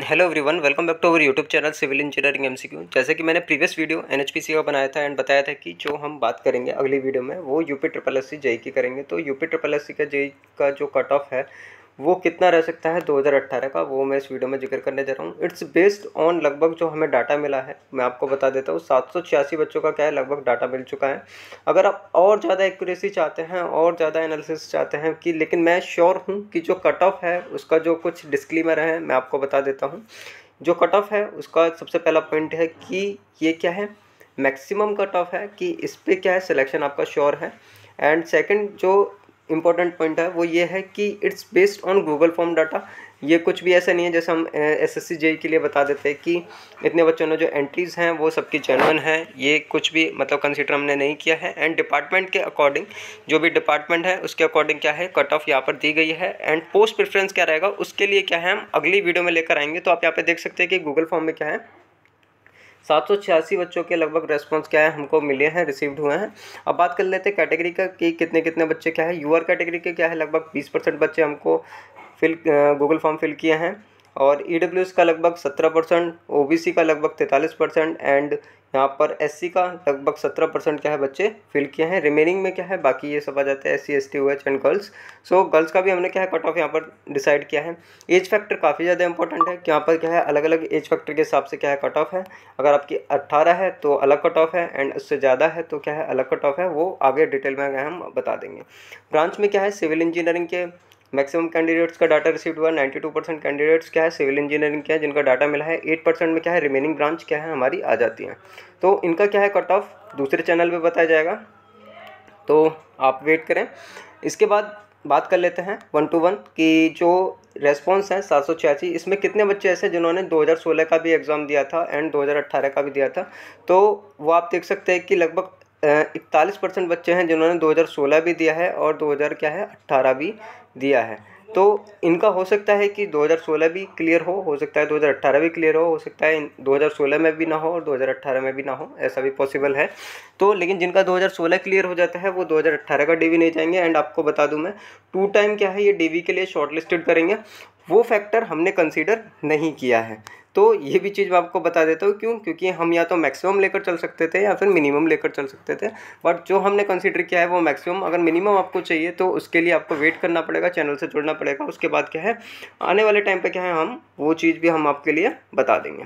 hello everyone welcome back to our YouTube channel civil engineering MCQ जैसे कि मैंने previous video NHPC का बनाया था एंड बताया था कि जो हम बात करेंगे अगली वीडियो में वो UP triple S C JE की करेंगे तो यूपी ट्रिपल एस सी का जेई का जो कट ऑफ है वो कितना रह सकता है 2018 का वो मैं इस वीडियो में जिक्र करने जा रहा हूँ इट्स बेस्ड ऑन लगभग जो हमें डाटा मिला है मैं आपको बता देता हूँ सात बच्चों का क्या है लगभग डाटा मिल चुका है अगर आप और ज़्यादा एक्यूरेसी चाहते हैं और ज़्यादा एनालिसिस चाहते हैं कि लेकिन मैं श्योर हूँ कि जो कट ऑफ है उसका जो कुछ डिस्क्लीमर है मैं आपको बता देता हूँ जो कट ऑफ है उसका सबसे पहला पॉइंट है कि ये क्या है मैक्सिमम कट ऑफ है कि इस पर क्या है सिलेक्शन आपका श्योर है एंड सेकंड जो इम्पॉर्टेंट पॉइंट है वो ये है कि it's based on Google form data ये कुछ भी ऐसा नहीं है जैसे हम एस एस के लिए बता देते हैं कि इतने बच्चों ने जो एंट्रीज़ हैं वो सबकी जेनवन है ये कुछ भी मतलब कंसिडर हमने नहीं किया है एंड डिपार्टमेंट के अकॉर्डिंग जो भी डिपार्टमेंट है उसके अकॉर्डिंग क्या है कट ऑफ यहाँ पर दी गई है एंड पोस्ट प्रेफरेंस क्या रहेगा उसके लिए क्या है हम अगली वीडियो में लेकर आएंगे तो आप यहाँ पर देख सकते हैं कि गूगल फॉर्म में क्या है सात सौ छियासी बच्चों के लगभग रेस्पॉन्स क्या है हमको मिले हैं रिसीव्ड हुए हैं अब बात कर लेते हैं कैटेगरी का कि कितने कितने बच्चे क्या है यूआर कैटेगरी के क्या है लगभग बीस परसेंट बच्चे हमको फिल गूगल फॉर्म फिल किए हैं और ई e का लगभग सत्रह परसेंट ओ का लगभग तैंतालीस परसेंट एंड यहाँ पर एस का लगभग सत्रह परसेंट क्या है बच्चे फिल किए हैं रिमेनिंग में क्या है बाकी ये सब आ जाते हैं S C S T H and girls so girls का भी हमने क्या है कट ऑफ यहाँ पर डिसाइड किया है एज फैक्टर काफ़ी ज़्यादा इंपॉर्टेंट है कि यहाँ पर क्या है अलग अलग एज फैक्टर के हिसाब से क्या है कट ऑफ है अगर आपकी अट्ठारह है तो अलग कट ऑफ है एंड उससे ज़्यादा है तो क्या है अलग कट ऑफ है वो आगे डिटेल में हम बता देंगे ब्रांच में क्या है सिविल इंजीनियरिंग के मैक्सिमम कैंडिडेट्स का डाटा रिसीव हुआ नाइन्टी टू परसेंट कैंडिडेट्स क्या है सिविल इंजीनियरिंग क्या है जिनका डाटा मिला है एट परसेंट में क्या है रिमेनिंग ब्रांच क्या है हमारी आ जाती हैं तो इनका क्या है कट ऑफ दूसरे चैनल पर बताया जाएगा तो आप वेट करें इसके बाद बात कर लेते हैं वन टू वन कि जो रेस्पॉन्स है सात सौ छियासी इसमें कितने बच्चे ऐसे जिन्होंने 2016 का भी एग्ज़ाम दिया था एंड 2018 का भी दिया था तो वो आप देख सकते हैं कि लगभग इकतालीस परसेंट बच्चे हैं जिन्होंने 2016 भी दिया है और 2000 क्या है अट्ठारह भी दिया है तो इनका हो सकता है कि 2016 भी क्लियर हो हो सकता है 2018 भी क्लियर हो हो सकता है 2016 में भी ना हो और 2018 में भी ना हो ऐसा भी पॉसिबल है तो लेकिन जिनका 2016 क्लियर हो जाता है वो 2018 का डीवी नहीं जाएंगे एंड आपको बता दूं मैं टू टाइम क्या है ये डीवी के लिए शॉर्टलिस्टेड करेंगे वो फैक्टर हमने कंसिडर नहीं किया है तो ये भी चीज़ मैं आपको बता देता हूँ क्यों क्योंकि हम या तो मैक्सिमम लेकर चल सकते थे या फिर मिनिमम लेकर चल सकते थे बट जो हमने कंसिडर किया है वो मैक्सिमम अगर मिनिमम आपको चाहिए तो उसके लिए आपको वेट करना पड़ेगा चैनल से जुड़ना पड़ेगा उसके बाद क्या है आने वाले टाइम पर क्या है हम वो चीज़ भी हम आपके लिए बता देंगे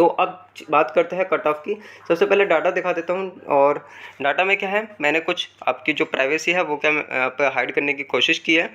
तो अब बात करते हैं कट ऑफ की सबसे पहले डाटा दिखा देता हूँ और डाटा में क्या है मैंने कुछ आपकी जो प्राइवेसी है वो क्या आप हाइड करने की कोशिश की है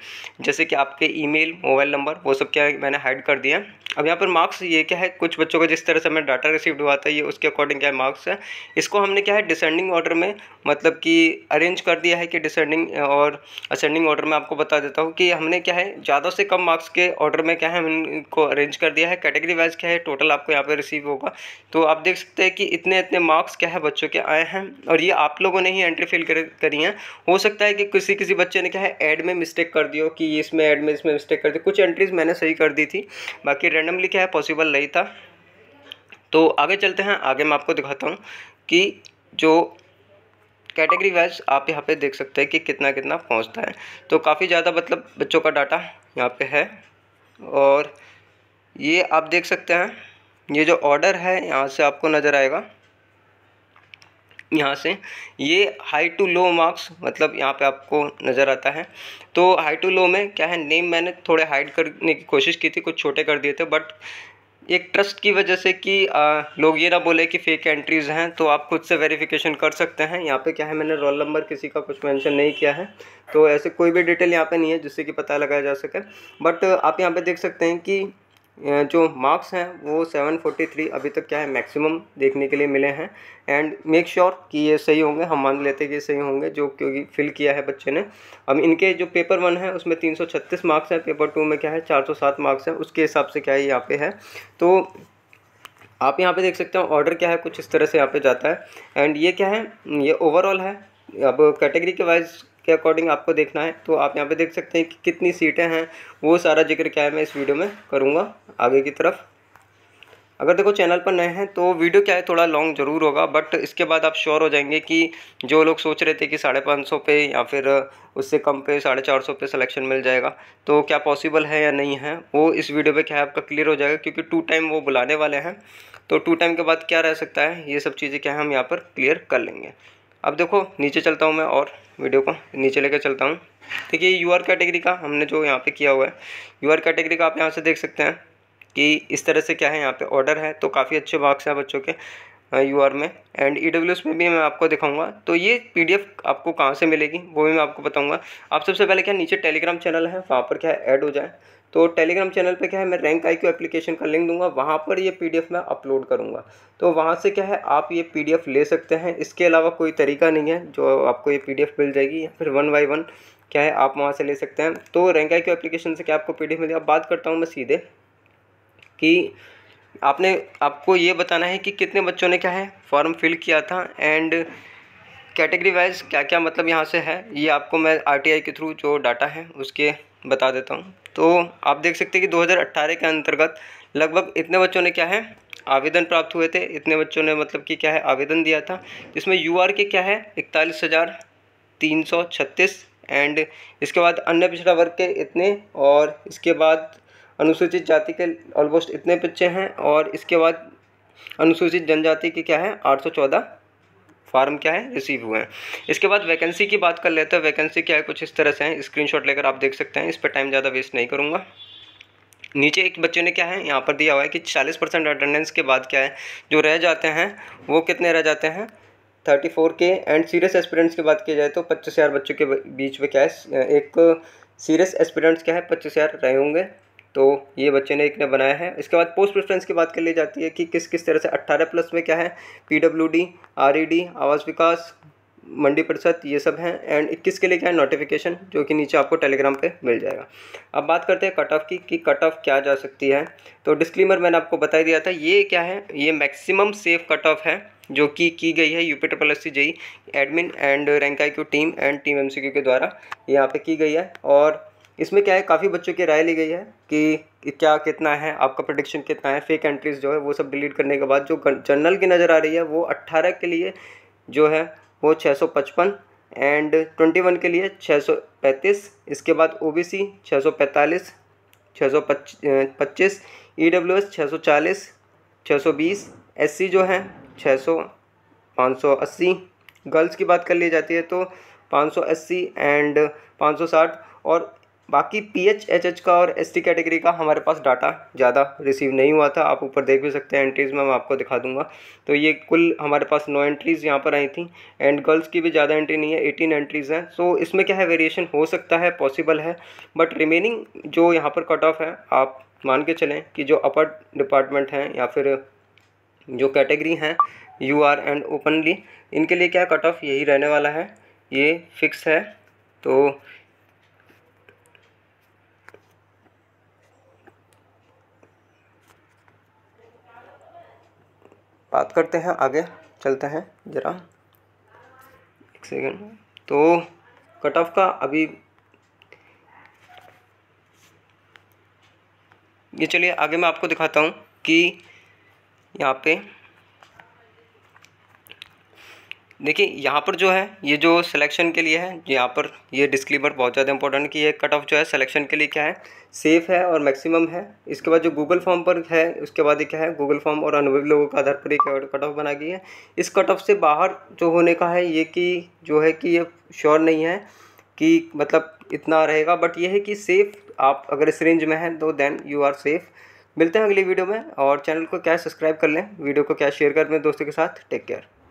जैसे कि आपके ईमेल मोबाइल नंबर वो सब क्या है मैंने हाइड कर दिया अब यहाँ पर मार्क्स ये क्या है कुछ बच्चों का जिस तरह से हमें डाटा रिसीव्ड हुआ था ये उसके अकॉर्डिंग क्या है मार्क्स है इसको हमने क्या है डिसेंडिंग ऑर्डर में मतलब कि अरेंज कर दिया है कि डिसेंडिंग और असेंडिंग ऑर्डर में आपको बता देता हूँ कि हमने क्या है ज़्यादा से कम मार्क्स के ऑर्डर में क्या है हम इनको अरेंज कर दिया है कैटेगरी वाइज क्या है टोटल आपको यहाँ पर रिसीव हो होगा तो आप देख सकते हैं कि इतने इतने मार्क्स क्या है बच्चों के आए हैं और ये आप लोगों ने ही एंट्री फिल कर, करी है हो सकता है कि किसी किसी बच्चे ने क्या है ऐड में मिस्टेक कर दिया कि इसमें ऐड में इसमें मिस्टेक कर दी कुछ एंट्रीज मैंने सही कर दी थी बाकी रैंडमली क्या है पॉसिबल नहीं था तो आगे चलते हैं आगे मैं आपको दिखाता हूँ कि जो कैटेगरी वाइज आप यहाँ पे देख सकते हैं कि कितना कितना पहुँचता है तो काफ़ी ज़्यादा मतलब बच्चों का डाटा यहाँ पे है और ये आप देख सकते हैं ये जो ऑर्डर है यहाँ से आपको नज़र आएगा यहाँ से ये हाई टू लो मार्क्स मतलब यहाँ पे आपको नज़र आता है तो हाई टू लो में क्या है नेम मैंने थोड़े हाइड करने की कोशिश की थी कुछ छोटे कर दिए थे बट एक ट्रस्ट की वजह से कि आ, लोग ये ना बोले कि फेक एंट्रीज़ हैं तो आप खुद से वेरिफिकेशन कर सकते हैं यहाँ पे क्या है मैंने रोल नंबर किसी का कुछ मेंशन नहीं किया है तो ऐसे कोई भी डिटेल यहाँ पे नहीं है जिससे कि पता लगाया जा सके बट आप यहाँ पे देख सकते हैं कि जो मार्क्स हैं वो 743 अभी तक क्या है मैक्सिमम देखने के लिए मिले हैं एंड मेक श्योर कि ये सही होंगे हम मान लेते हैं कि सही होंगे जो क्योंकि फिल किया है बच्चे ने अब इनके जो पेपर वन है उसमें 336 मार्क्स हैं पेपर टू में क्या है 407 मार्क्स हैं उसके हिसाब से क्या है यहाँ पे है तो आप यहाँ पर देख सकते हैं ऑर्डर क्या है कुछ इस तरह से यहाँ पर जाता है एंड ये क्या है ये ओवरऑल है अब कैटेगरी के वाइज के अकॉर्डिंग आपको देखना है तो आप यहाँ पे देख सकते हैं कि कितनी सीटें हैं वो सारा जिक्र क्या है मैं इस वीडियो में करूँगा आगे की तरफ अगर देखो चैनल पर नए हैं तो वीडियो क्या है थोड़ा लॉन्ग ज़रूर होगा बट इसके बाद आप श्योर हो जाएंगे कि जो लोग सोच रहे थे कि साढ़े पाँच सौ पे या फिर उससे कम पे साढ़े चार सौ पे सलेक्शन मिल जाएगा तो क्या पॉसिबल है या नहीं है वो इस वीडियो पे क्या है आपका क्लियर हो जाएगा क्योंकि टू टाइम वो बुलाने वाले हैं तो टू टाइम के बाद क्या रह सकता है ये सब चीज़ें क्या है हम यहाँ पर क्लियर कर लेंगे अब देखो नीचे चलता हूँ मैं और वीडियो को नीचे लेकर चलता हूँ देखिए यू आर कैटेगरी का हमने जो यहाँ पे किया हुआ है यू आर कैटेगरी का आप यहाँ से देख सकते हैं कि इस तरह से क्या है यहाँ पे ऑर्डर है तो काफ़ी अच्छे मार्क्स हैं बच्चों के यू आर में एंड ई डब्ल्यू एस में भी मैं आपको दिखाऊंगा तो ये पी डी एफ आपको कहाँ से मिलेगी वो भी मैं आपको बताऊँगा आप सबसे पहले क्या नीचे टेलीग्राम चैनल है वहाँ पर क्या ऐड हो जाए तो टेलीग्राम चैनल पे क्या है मैं रैंक आई क्यू एप्लीकेशन का लिंक दूंगा वहाँ पर ये पी मैं अपलोड करूँगा तो वहाँ से क्या है आप ये पी ले सकते हैं इसके अलावा कोई तरीका नहीं है जो आपको ये पी मिल जाएगी या फिर वन बाई वन क्या है आप वहाँ से ले सकते हैं तो रैंक आई क्यू एप्लीकेशन से क्या आपको पी मिल अब बात करता हूँ मैं सीधे कि आपने आपको ये बताना है कि कितने बच्चों ने क्या है फॉर्म फिल किया था एंड कैटेगरी वाइज क्या क्या मतलब यहाँ से है ये आपको मैं आई के थ्रू जो डाटा है उसके बता देता हूँ तो आप देख सकते हैं कि 2018 के अंतर्गत लगभग इतने बच्चों ने क्या है आवेदन प्राप्त हुए थे इतने बच्चों ने मतलब कि क्या है आवेदन दिया था इसमें यू के क्या है इकतालीस हज़ार तीन सौ छत्तीस एंड इसके बाद अन्य पिछड़ा वर्ग के इतने और इसके बाद अनुसूचित जाति के ऑलमोस्ट इतने बच्चे हैं और इसके बाद अनुसूचित जनजाति के क्या है आठ सौ चौदह फॉर्म क्या है रिसीव हुए हैं इसके बाद वैकेंसी की बात कर लेते हैं वैकेंसी क्या है कुछ इस तरह से है स्क्रीन लेकर आप देख सकते हैं इस पर टाइम ज़्यादा वेस्ट नहीं करूँगा नीचे एक बच्चे ने क्या है यहाँ पर दिया हुआ है कि चालीस परसेंट अटेंडेंस के बाद क्या है जो रह जाते हैं वो कितने रह जाते हैं थर्टी फोर के एंड सीरियस एस्पिरेंट्स की बात की जाए तो पच्चीस हज़ार बच्चों के बीच में क्या है एक सीरियस एस्पिरेंट्स क्या है पच्चीस हज़ार रहे होंगे तो ये बच्चे ने एक ने बनाया है इसके बाद पोस्ट प्रेफरेंस की बात कर ली जाती है कि किस किस तरह से 18 प्लस में क्या है P W D R E D आवास विकास मंडी परिषद ये सब हैं एंड 21 के लिए क्या है नोटिफिकेशन जो कि नीचे आपको टेलीग्राम पे मिल जाएगा अब बात करते हैं कट ऑफ की कि कट ऑफ क्या जा सकती है तो डिस्क्लीमर मैंने आपको बता दिया था ये क्या है ये मैक्सिमम सेफ कट ऑफ है जो कि की गई है यूपी ट्रिपल एस सी जई admin and rank I Q team and team M C Q के द्वारा यहाँ पे की गई है और इसमें क्या है काफ़ी बच्चों की राय ली गई है कि क्या कितना है आपका प्रोडिक्शन कितना है फेक एंट्रीज जो है वो सब डिलीट करने के बाद जो जर्नल की नज़र आ रही है वो अट्ठारह के लिए जो है वो छः सौ पचपन एंड ट्वेंटी वन के लिए छः सौ पैंतीस इसके बाद ओ बी सी छः सौ पैंतालीस छः सौ पच्चीस ई डब्ल्यू एस छः सौ चालीस छः सौ बीस एस सी जो है छः सौ पाँच सौ अस्सी गर्ल्स की बात कर ली जाती है तो पाँच सौ अस्सी एंड पाँच सौ साठ और बाकी पी एच एच एच का और एस टी कैटेगरी का हमारे पास डाटा ज़्यादा रिसीव नहीं हुआ था आप ऊपर देख भी सकते हैं एंट्रीज़ में मैं आपको दिखा दूंगा तो ये कुल हमारे पास नौ एंट्रीज़ यहाँ पर आई थी एंड गर्ल्स की भी ज़्यादा एंट्री नहीं है एटीन एंट्रीज़ हैं सो इसमें क्या है वेरिएशन हो सकता है पॉसिबल है बट रिमेनिंग जो यहाँ पर कट ऑफ है आप मान के चलें कि जो अपर डिपार्टमेंट हैं या फिर जो कैटेगरी हैं यू आर एंड ओपनली इनके लिए क्या कट ऑफ यही रहने वाला है ये फिक्स है तो बात करते हैं आगे चलते हैं ज़रा एक सेकेंड तो कट ऑफ का अभी ये चलिए आगे मैं आपको दिखाता हूँ कि यहाँ पे देखिए यहाँ पर जो है ये जो सिलेक्शन के लिए है यहाँ पर ये डिस्क्लेमर बहुत ज़्यादा इंपॉर्टेंट कि ये कट ऑफ जो है सिलेक्शन के लिए क्या है सेफ़ है और मैक्सिमम है इसके बाद जो गूगल फॉर्म पर है उसके बाद ये क्या है गूगल फॉर्म और अनुभवी लोगों के आधार पर एक कट ऑफ बना गई है इस कट ऑफ से बाहर जो होने का है ये कि जो है कि ये श्योर नहीं है कि मतलब इतना रहेगा बट ये है कि सेफ़ आप अगर इस रेंज में हैं तो देन यू आर सेफ़ मिलते हैं अगली वीडियो में और चैनल को क्या सब्सक्राइब कर लें वीडियो को क्या शेयर कर लें दोस्तों के साथ टेक केयर